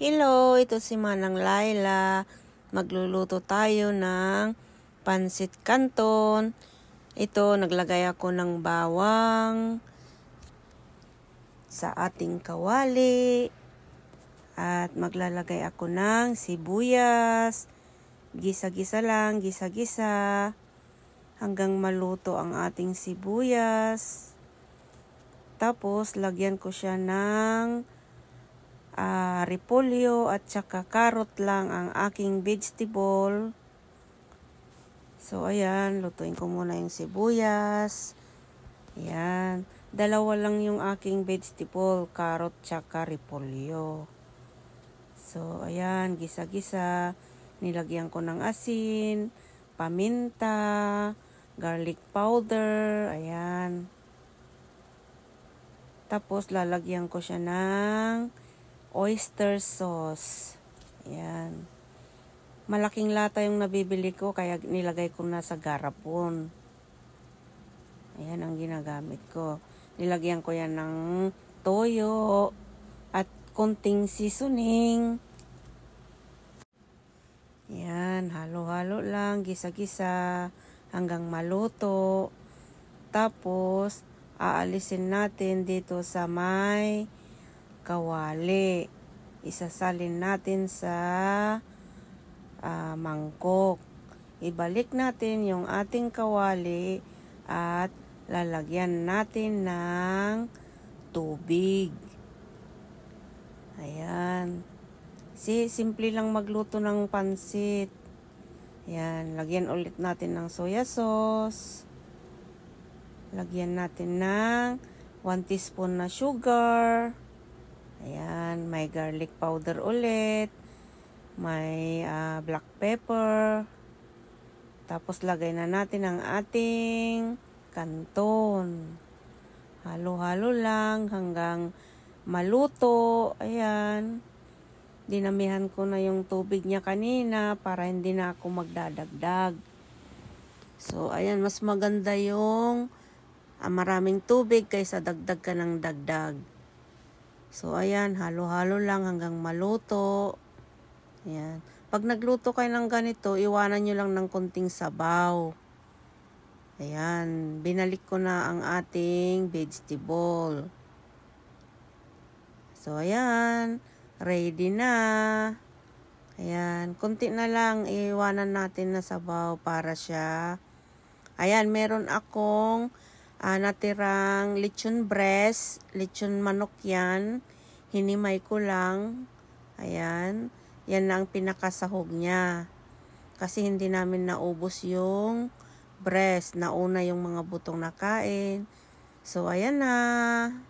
Hello, ito si Manang Laila. Magluluto tayo ng pansit canton. Ito, naglagay ako ng bawang sa ating kawali. At maglalagay ako ng sibuyas. Gisa-gisa lang, gisa-gisa. Hanggang maluto ang ating sibuyas. Tapos, lagyan ko siya ng uh, repolyo at saka carrot lang ang aking vegetable. So, ayan. Lutuin ko muna yung sibuyas. Ayan. Dalawa lang yung aking vegetable. Carrot tsaka repolyo. So, ayan. Gisa-gisa. Nilagyan ko ng asin, paminta, garlic powder. Ayan. Tapos, lalagyan ko siya ng oyster sauce. Ayan. Malaking lata yung nabibili ko kaya nilagay ko na sa garapon. Ayan ang ginagamit ko. Nilagyan ko yan ng toyo at konting seasoning. Yan, halo-halo lang, gisa-gisa hanggang maluto. Tapos, aalisin natin dito sa may kawali. Isasalin natin sa uh, mangkok. Ibalik natin yung ating kawali at lalagyan natin ng tubig. Ayan. Si simple lang magluto ng pansit. Ayan, lagyan ulit natin ng soya sauce. Lagyan natin ng 1 teaspoon na sugar. Ayan, may garlic powder ulit. May uh, black pepper. Tapos lagay na natin ang ating kanton. Halo-halo lang hanggang maluto. Ayan. Dinamihan ko na yung tubig niya kanina para hindi na ako magdadagdag. So, ayan, mas maganda yung ah, maraming tubig kaysa dagdag ka ng dagdag. So, ayan, halo-halo lang hanggang maluto. Ayan. Pag nagluto kayo ng ganito, iwanan nyo lang ng konting sabaw. Ayan, binalik ko na ang ating vegetable. So, ayan, ready na. Ayan, konti na lang iwanan natin na sabaw para siya. Ayan, meron akong uh, natirang lechon breast, lechon manok yan. Hinimay ko lang. Ayan. Yan na ang pinakasahog niya. Kasi hindi namin naubos yung breast. Nauna yung mga butong nakain. So, ayan na.